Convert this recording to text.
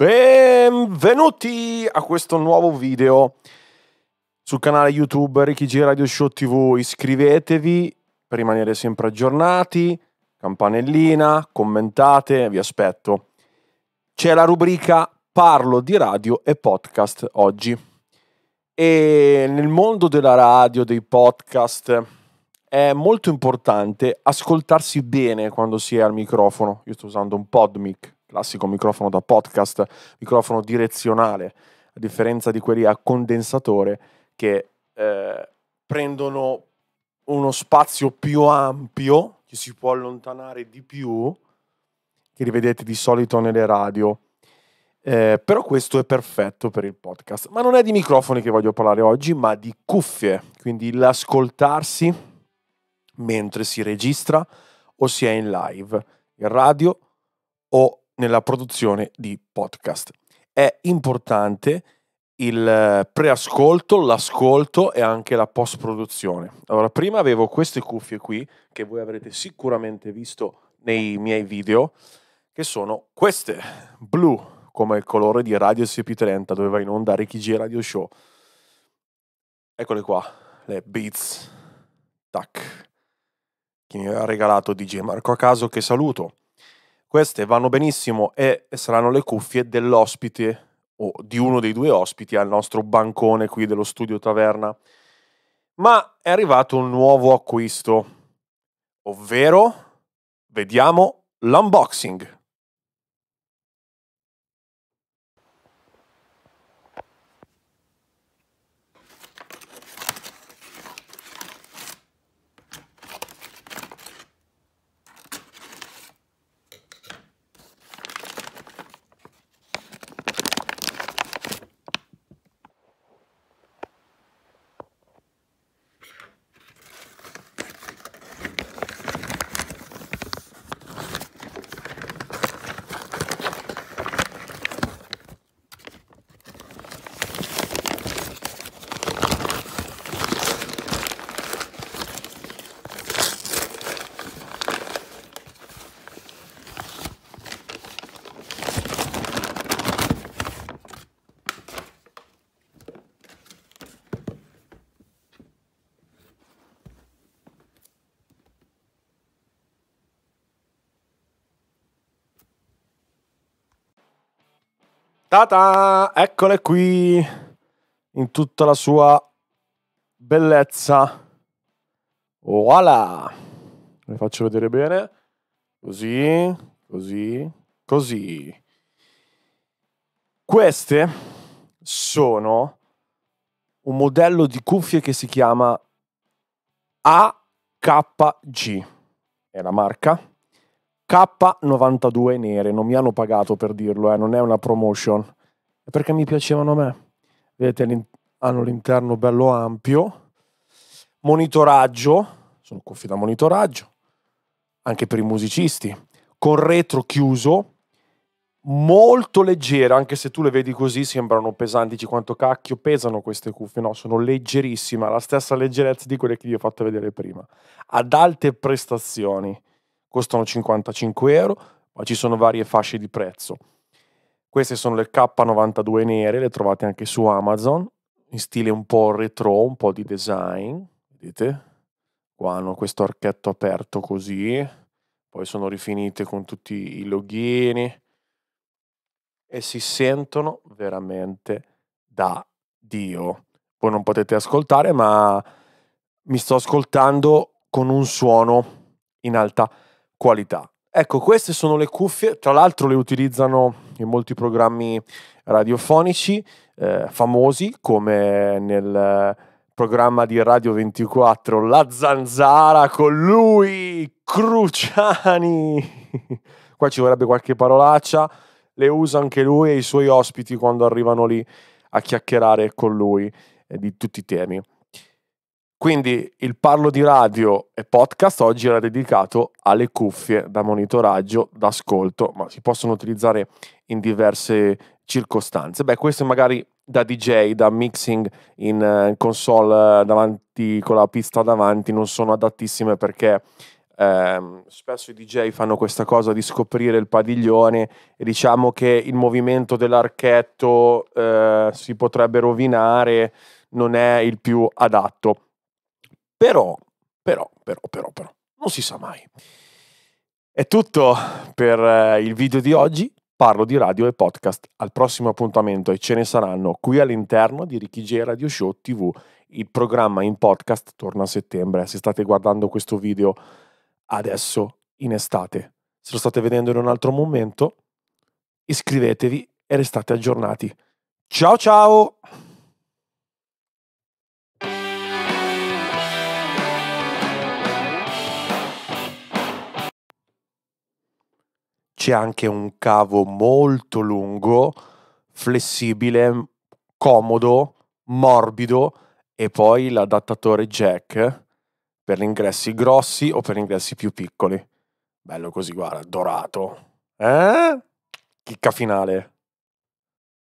Benvenuti a questo nuovo video sul canale YouTube Ricky G Radio Show TV. Iscrivetevi per rimanere sempre aggiornati, campanellina, commentate, vi aspetto. C'è la rubrica Parlo di radio e podcast oggi. E nel mondo della radio, dei podcast, è molto importante ascoltarsi bene quando si è al microfono. Io sto usando un PodMic classico microfono da podcast, microfono direzionale, a differenza di quelli a condensatore che eh, prendono uno spazio più ampio, che si può allontanare di più, che li vedete di solito nelle radio. Eh, però questo è perfetto per il podcast. Ma non è di microfoni che voglio parlare oggi, ma di cuffie, quindi l'ascoltarsi mentre si registra o si è in live, in radio o nella produzione di podcast. È importante il preascolto, l'ascolto e anche la post-produzione. Allora, prima avevo queste cuffie qui, che voi avrete sicuramente visto nei miei video, che sono queste, blu, come il colore di Radio CP30, dove va in onda Ricky G Radio Show. Eccole qua, le Beats. Tac. Chi mi ha regalato DJ Marco a caso, che saluto. Queste vanno benissimo e saranno le cuffie dell'ospite o di uno dei due ospiti al nostro bancone qui dello studio taverna. Ma è arrivato un nuovo acquisto, ovvero vediamo l'unboxing. Tata, Eccole qui in tutta la sua bellezza. Voilà! Le faccio vedere bene. Così, così, così. Queste sono un modello di cuffie che si chiama AKG. È la marca K92 nere, non mi hanno pagato per dirlo, eh, non è una promotion, è perché mi piacevano a me. Vedete, hanno l'interno bello ampio, monitoraggio, sono cuffie da monitoraggio, anche per i musicisti, con retro chiuso, molto leggere, anche se tu le vedi così sembrano pesanti, dici quanto cacchio pesano queste cuffie, no, sono leggerissime, la stessa leggerezza di quelle che vi ho fatto vedere prima, ad alte prestazioni costano 55 euro, ma ci sono varie fasce di prezzo. Queste sono le K92 nere, le trovate anche su Amazon, in stile un po' retro, un po' di design, vedete? Qua hanno questo archetto aperto così, poi sono rifinite con tutti i loghini e si sentono veramente da Dio. Voi non potete ascoltare, ma mi sto ascoltando con un suono in alta qualità. Ecco, queste sono le cuffie, tra l'altro le utilizzano in molti programmi radiofonici eh, famosi come nel programma di Radio 24 La Zanzara con lui Cruciani. Qua ci vorrebbe qualche parolaccia, le usa anche lui e i suoi ospiti quando arrivano lì a chiacchierare con lui eh, di tutti i temi. Quindi il parlo di radio e podcast oggi era dedicato alle cuffie da monitoraggio, d'ascolto, ma si possono utilizzare in diverse circostanze. Beh, queste magari da DJ, da mixing in eh, console eh, davanti con la pista davanti non sono adattissime perché ehm, spesso i DJ fanno questa cosa di scoprire il padiglione e diciamo che il movimento dell'archetto eh, si potrebbe rovinare, non è il più adatto però, però, però, però, però, non si sa mai. È tutto per eh, il video di oggi. Parlo di radio e podcast al prossimo appuntamento e ce ne saranno qui all'interno di Ricky G Radio Show TV. Il programma in podcast torna a settembre. Se state guardando questo video adesso in estate, se lo state vedendo in un altro momento, iscrivetevi e restate aggiornati. Ciao ciao! c'è anche un cavo molto lungo, flessibile, comodo, morbido e poi l'adattatore jack per gli ingressi grossi o per gli ingressi più piccoli. Bello così, guarda, dorato. Eh? Chicca finale.